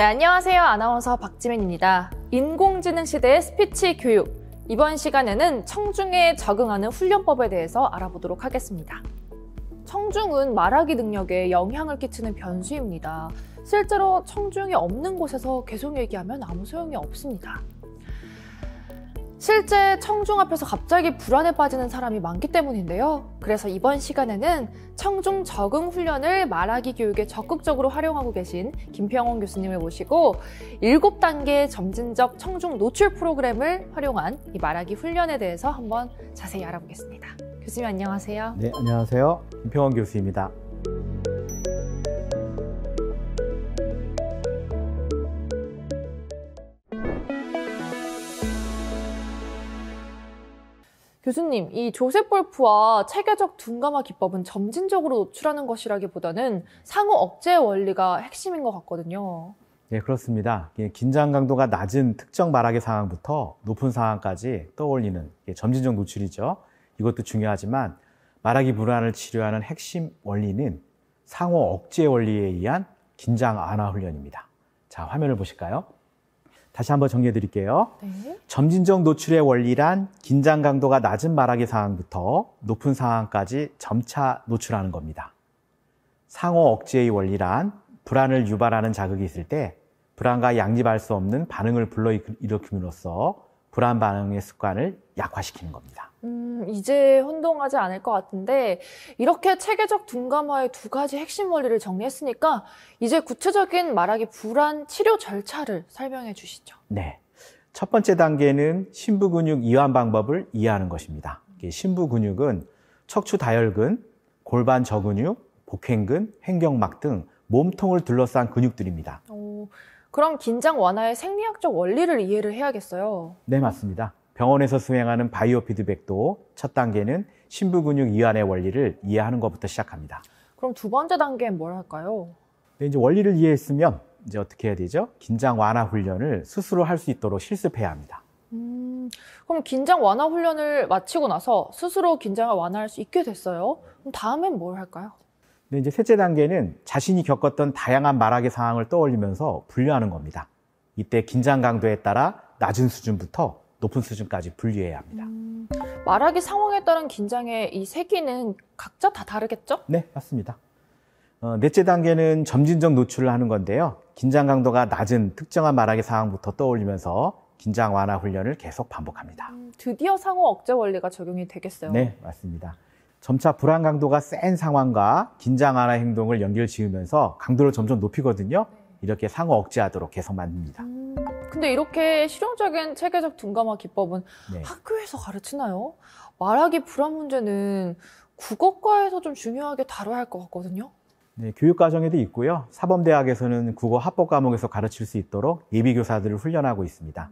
네, 안녕하세요. 아나운서 박지민입니다. 인공지능 시대의 스피치 교육. 이번 시간에는 청중에 적응하는 훈련법에 대해서 알아보도록 하겠습니다. 청중은 말하기 능력에 영향을 끼치는 변수입니다. 실제로 청중이 없는 곳에서 계속 얘기하면 아무 소용이 없습니다. 실제 청중 앞에서 갑자기 불안에 빠지는 사람이 많기 때문인데요. 그래서 이번 시간에는 청중 적응 훈련을 말하기 교육에 적극적으로 활용하고 계신 김평원 교수님을 모시고 7단계 점진적 청중 노출 프로그램을 활용한 이 말하기 훈련에 대해서 한번 자세히 알아보겠습니다. 교수님 안녕하세요. 네, 안녕하세요. 김평원 교수입니다. 교수님, 이 조셉 골프와 체계적 둔감화 기법은 점진적으로 노출하는 것이라기보다는 상호 억제 원리가 핵심인 것 같거든요. 예, 그렇습니다. 예, 긴장 강도가 낮은 특정 말하기 상황부터 높은 상황까지 떠올리는 예, 점진적 노출이죠. 이것도 중요하지만 말하기 불안을 치료하는 핵심 원리는 상호 억제 원리에 의한 긴장 안화 훈련입니다. 자, 화면을 보실까요? 다시 한번 정리해 드릴게요. 네. 점진적 노출의 원리란 긴장 강도가 낮은 말하기 상황부터 높은 상황까지 점차 노출하는 겁니다. 상호 억제의 원리란 불안을 유발하는 자극이 있을 때 불안과 양립할 수 없는 반응을 불러일으킴으로써 불안 반응의 습관을 약화시키는 겁니다. 음, 이제 혼동하지 않을 것 같은데, 이렇게 체계적 둔감화의 두 가지 핵심 원리를 정리했으니까, 이제 구체적인 말하기 불안 치료 절차를 설명해 주시죠. 네. 첫 번째 단계는 신부 근육 이완 방법을 이해하는 것입니다. 신부 근육은 척추 다혈근, 골반 저근육, 복행근, 횡경막 등 몸통을 둘러싼 근육들입니다. 오, 그럼 긴장 완화의 생리학적 원리를 이해를 해야겠어요. 네, 맞습니다. 병원에서 수행하는 바이오 피드백도 첫 단계는 심부근육 이완의 원리를 이해하는 것부터 시작합니다. 그럼 두 번째 단계는 뭘 할까요? 네, 이제 원리를 이해했으면 이제 어떻게 해야 되죠? 긴장 완화 훈련을 스스로 할 수 있도록 실습해야 합니다. 음, 그럼 긴장 완화 훈련을 마치고 나서 스스로 긴장을 완화할 수 있게 됐어요. 그럼 다음엔 뭘 할까요? 네, 이제 셋째 단계는 자신이 겪었던 다양한 말하기 상황을 떠올리면서 분류하는 겁니다. 이때 긴장 강도에 따라 낮은 수준부터 높은 수준까지 분리해야 합니다. 음, 말하기 상황에 따른 긴장의 이 세기는 각자 다 다르겠죠? 네, 맞습니다. 어, 넷째 단계는 점진적 노출을 하는 건데요. 긴장 강도가 낮은 특정한 말하기 상황부터 떠올리면서 긴장 완화 훈련을 계속 반복합니다. 음, 드디어 상호 억제 원리가 적용이 되겠어요. 네, 맞습니다. 점차 불안 강도가 센 상황과 긴장 완화 행동을 연결 지으면서 강도를 점점 높이거든요. 네. 이렇게 상호 억제하도록 계속 만듭니다. 음. 근데 이렇게 실용적인 체계적 둔감화 기법은 네. 학교에서 가르치나요? 말하기 불안 문제는 국어과에서 좀 중요하게 다뤄야 할 것 같거든요. 네, 교육과정에도 있고요. 사범대학에서는 국어 합법 과목에서 가르칠 수 있도록 예비교사들을 훈련하고 있습니다.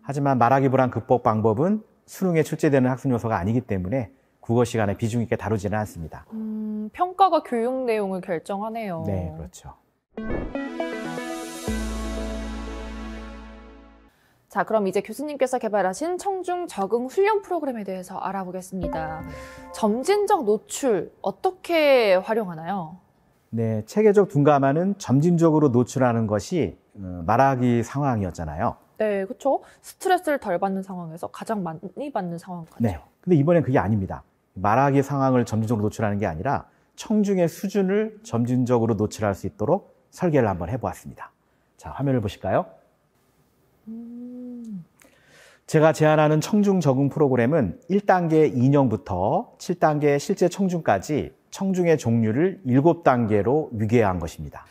하지만 말하기 불안 극복 방법은 수능에 출제되는 학습 요소가 아니기 때문에 국어 시간에 비중 있게 다루지는 않습니다. 음, 평가가 교육 내용을 결정하네요. 네, 그렇죠. 자, 그럼 이제 교수님께서 개발하신 청중 적응 훈련 프로그램에 대해서 알아보겠습니다. 점진적 노출 어떻게 활용하나요? 네, 체계적 둔감화는 점진적으로 노출하는 것이 어, 말하기 상황이었잖아요. 네, 그렇죠. 스트레스를 덜 받는 상황에서 가장 많이 받는 상황 같아요. 네, 근데 이번엔 그게 아닙니다. 말하기 상황을 점진적으로 노출하는 게 아니라 청중의 수준을 점진적으로 노출할 수 있도록 설계를 한번 해보았습니다. 자, 화면을 보실까요? 음... 제가 제안하는 청중 적응 프로그램은 1단계 인형부터 7단계 실제 청중까지 청중의 종류를 7단계로 유계한 것입니다.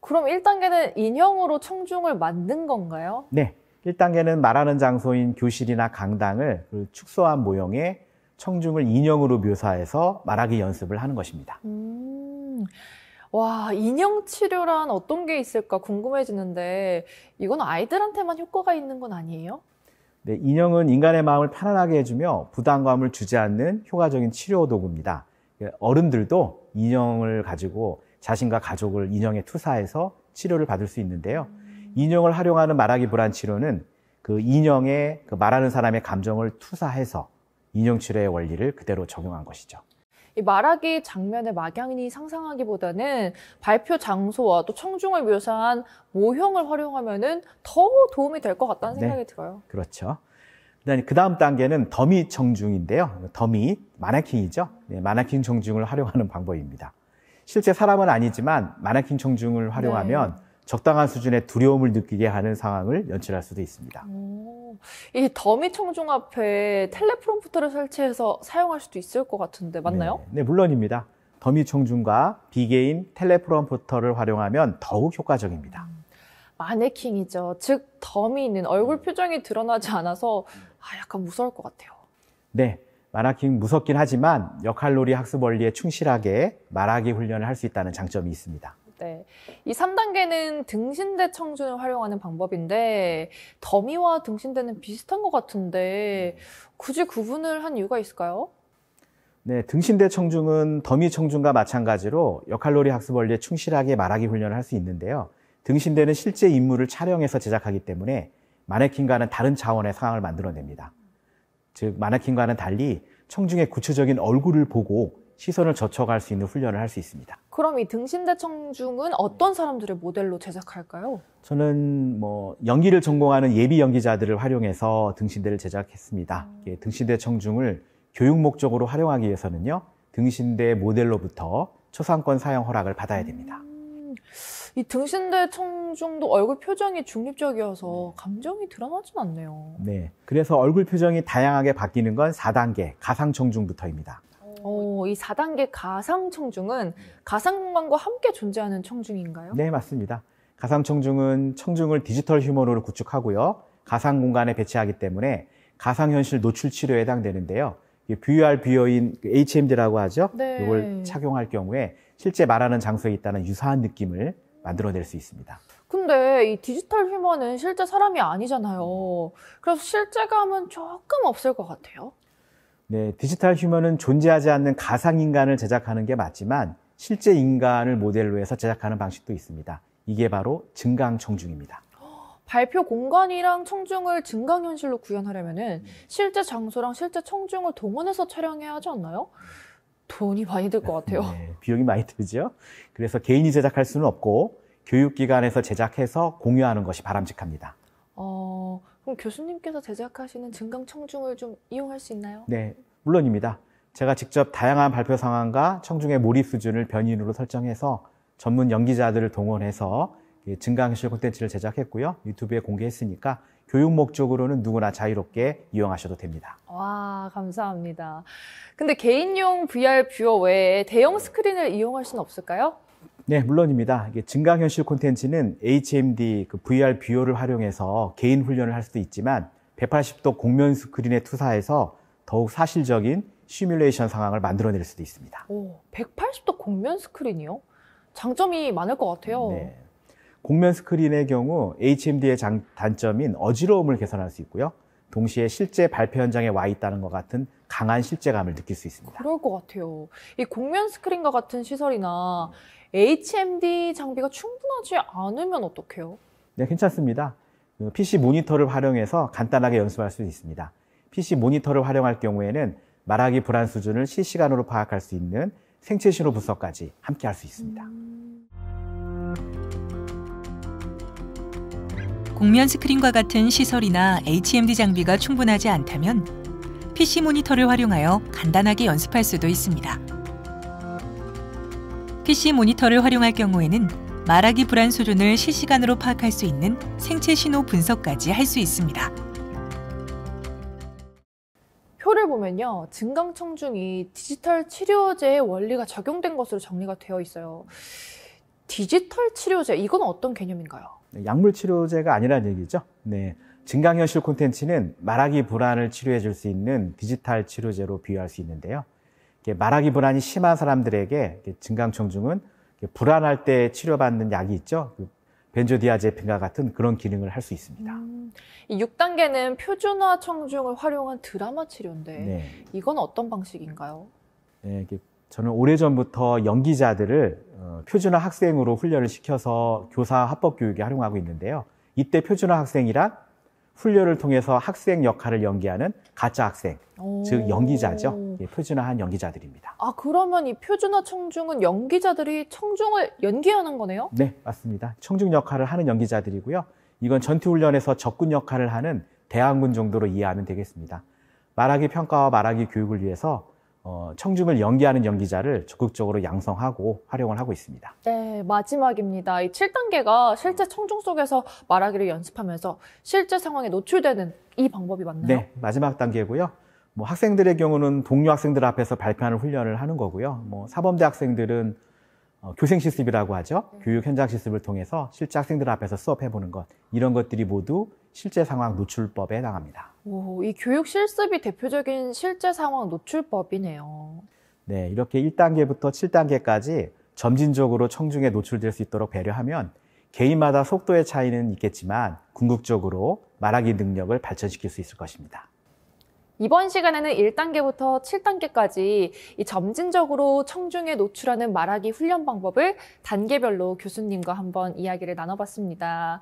그럼 1단계는 인형으로 청중을 만든 건가요? 네. 1단계는 말하는 장소인 교실이나 강당을 그 축소한 모형에 청중을 인형으로 묘사해서 말하기 연습을 하는 것입니다. 음... 와, 인형 치료란 어떤 게 있을까 궁금해지는데 이건 아이들한테만 효과가 있는 건 아니에요? 네, 인형은 인간의 마음을 편안하게 해주며 부담감을 주지 않는 효과적인 치료 도구입니다. 예, 어른들도 인형을 가지고 자신과 가족을 인형에 투사해서 치료를 받을 수 있는데요. 인형을 활용하는 말하기 불안 치료는 그 인형의 그 말하는 사람의 감정을 투사해서 인형 치료의 원리를 그대로 적용한 것이죠. 말하기 장면의막연이 상상하기보다는 발표 장소와 또 청중을 묘사한 모형을 활용하면은 더 도움이 될 것 같다는 네. 생각이 네. 들어요. 그렇죠. 그다음그 다음 단계는 더미 청중인데요. 더미 마네킹이죠. 네, 마네킹 청중을 활용하는 방법입니다. 실제 사람은 아니지만 마네킹 청중을 활용하면 네. 적당한 수준의 두려움을 느끼게 하는 상황을 연출할 수도 있습니다. 음. 이 더미 청중앞에 텔레프롬프터를 설치해서 사용할 수도 있을 것 같은데 맞나요? 네, 네 물론입니다. 더미 청중과 비게인 텔레프롬프터를 활용하면 더욱 효과적입니다. 음, 마네킹이죠. 즉 더미는 얼굴 표정이 드러나지 않아서 아, 약간 무서울 것 같아요. 네, 마라킹 무섭긴 하지만 역할놀이 학습 원리에 충실하게 말하기 훈련을 할 수 있다는 장점이 있습니다. 네. 이 3단계는 등신대 청준을 활용하는 방법인데 더미와 등신대는 비슷한 것 같은데 굳이 구분을 한 이유가 있을까요? 네, 등신대 청중은 더미 청중과 마찬가지로 역할놀이 학습 원리에 충실하게 말하기 훈련을 할 수 있는데요. 등신대는 실제 인물을 촬영해서 제작하기 때문에 마네킹과는 다른 차원의 상황을 만들어냅니다. 즉, 마네킹과는 달리 청중의 구체적인 얼굴을 보고 시선을 젖혀갈 수 있는 훈련을 할 수 있습니다. 그럼 이 등신대 청중은 어떤 사람들의 모델로 제작할까요? 저는 뭐 연기를 전공하는 예비 연기자들을 활용해서 등신대를 제작했습니다. 음. 예, 등신대 청중을 교육 목적으로 활용하기 위해서는요, 등신대 모델로부터 초상권 사용 허락을 받아야 됩니다. 음, 이 등신대 청중도 얼굴 표정이 중립적이어서 네. 감정이 드러나진 않네요. 네. 그래서 얼굴 표정이 다양하게 바뀌는 건 4단계, 가상 청중부터입니다. 어, 뭐 이 4단계 가상 청중은 가상 공간과 함께 존재하는 청중인가요? 네, 맞습니다. 가상 청중은 청중을 디지털 휴머노로 구축하고요. 가상 공간에 배치하기 때문에 가상 현실 노출 치료에 해당되는데요. VR 뷰어인 HMD라고 하죠. 네. 이걸 착용할 경우에 실제 말하는 장소에 있다는 유사한 느낌을 만들어낼 수 있습니다. 근데 이 디지털 휴머는 실제 사람이 아니잖아요. 음. 그래서 실제감은 조금 없을 것 같아요. 네, 디지털 휴먼은 존재하지 않는 가상 인간을 제작하는 게 맞지만 실제 인간을 모델로 해서 제작하는 방식도 있습니다. 이게 바로 증강청중입니다. 발표 공간이랑 청중을 증강현실로 구현하려면은 실제 장소랑 실제 청중을 동원해서 촬영해야 하지 않나요? 돈이 많이 들 것 같아요. 네, 비용이 많이 들죠. 그래서 개인이 제작할 수는 없고 교육기관에서 제작해서 공유하는 것이 바람직합니다. 어, 그럼 교수님께서 제작하시는 증강청중을 좀 이용할 수 있나요? 네, 물론입니다. 제가 직접 다양한 발표 상황과 청중의 몰입 수준을 변인으로 설정해서 전문 연기자들을 동원해서 증강실 콘텐츠를 제작했고요. 유튜브에 공개했으니까 교육 목적으로는 누구나 자유롭게 이용하셔도 됩니다. 와, 감사합니다. 근데 개인용 VR 뷰어 외에 대형 스크린을 이용할 수는 없을까요? 네, 물론입니다. 증강현실 콘텐츠는 HMD 그 VR 뷰어를 활용해서 개인 훈련을 할 수도 있지만 180도 공면 스크린에 투사해서 더욱 사실적인 시뮬레이션 상황을 만들어낼 수도 있습니다. 오, 180도 공면 스크린이요? 장점이 많을 것 같아요. 네. 공면 스크린의 경우 HMD의 장, 단점인 어지러움을 개선할 수 있고요. 동시에 실제 발표 현장에 와 있다는 것 같은 강한 실제감을 느낄 수 있습니다. 그럴 것 같아요. 이 공면 스크린과 같은 시설이나 HMD 장비가 충분하지 않으면 어떡해요? 네, 괜찮습니다. PC 그 모니터를 활용해서 간단하게 연습할 수 있습니다. PC 모니터를 활용할 경우에는 말하기 불안 수준을 실시간으로 파악할 수 있는 생체 신호 분석까지 함께 할 수 있습니다. 음... 공면 스크린과 같은 시설이나 HMD 장비가 충분하지 않다면 PC 모니터를 활용하여 간단하게 연습할 수도 있습니다. PC 모니터를 활용할 경우에는 말하기 불안 수준을 실시간으로 파악할 수 있는 생체 신호 분석까지 할 수 있습니다. 표를 보면요. 증강청중이 디지털 치료제의 원리가 적용된 것으로 정리가 되어 있어요. 디지털 치료제, 이건 어떤 개념인가요? 네, 약물 치료제가 아니라는 얘기죠. 네. 증강현실 콘텐츠는 말하기 불안을 치료해 줄 수 있는 디지털 치료제로 비유할 수 있는데요. 말하기 불안이 심한 사람들에게 증강청중은 불안할 때 치료받는 약이 있죠. 그 벤조디아제핀과 같은 그런 기능을 할 수 있습니다. 음, 6단계는 표준화 청중을 활용한 드라마 치료인데 네. 이건 어떤 방식인가요? 네, 저는 오래전부터 연기자들을 어, 표준화 학생으로 훈련을 시켜서 교사 합법 교육에 활용하고 있는데요. 이때 표준화 학생이란 훈련을 통해서 학생 역할을 연기하는 가짜 학생, 오. 즉 연기자죠. 예, 표준화한 연기자들입니다. 아 그러면 이 표준화 청중은 연기자들이 청중을 연기하는 거네요? 네, 맞습니다. 청중 역할을 하는 연기자들이고요. 이건 전투훈련에서 적군 역할을 하는 대항군 정도로 이해하면 되겠습니다. 말하기 평가와 말하기 교육을 위해서 어, 청중을 연기하는 연기자를 적극적으로 양성하고 활용을 하고 있습니다. 네, 마지막입니다. 이 7단계가 실제 청중 속에서 말하기를 연습하면서 실제 상황에 노출되는 이 방법이 맞나요? 네, 마지막 단계고요. 뭐 학생들의 경우는 동료 학생들 앞에서 발표하는 훈련을 하는 거고요. 뭐 사범대 학생들은 어, 교생 실습이라고 하죠. 네. 교육 현장 실습을 통해서 실제 학생들 앞에서 수업해 보는 것 이런 것들이 모두 실제 상황 노출법에 해당합니다. 오, 이 교육 실습이 대표적인 실제 상황 노출법이네요. 네, 이렇게 1단계부터 7단계까지 점진적으로 청중에 노출될 수 있도록 배려하면 개인마다 속도의 차이는 있겠지만 궁극적으로 말하기 능력을 발전시킬 수 있을 것입니다. 이번 시간에는 1단계부터 7단계까지 이 점진적으로 청중에 노출하는 말하기 훈련 방법을 단계별로 교수님과 한번 이야기를 나눠봤습니다.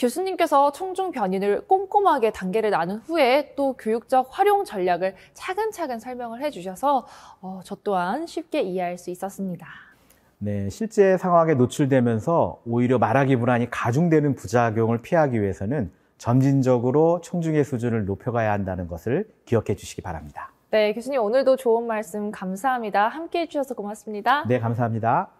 교수님께서 청중 변인을 꼼꼼하게 단계를 나눈 후에 또 교육적 활용 전략을 차근차근 설명을 해주셔서 어, 저 또한 쉽게 이해할 수 있었습니다. 네, 실제 상황에 노출되면서 오히려 말하기 불안이 가중되는 부작용을 피하기 위해서는 점진적으로 청중의 수준을 높여가야 한다는 것을 기억해 주시기 바랍니다. 네, 교수님 오늘도 좋은 말씀 감사합니다. 함께 해주셔서 고맙습니다. 네, 감사합니다.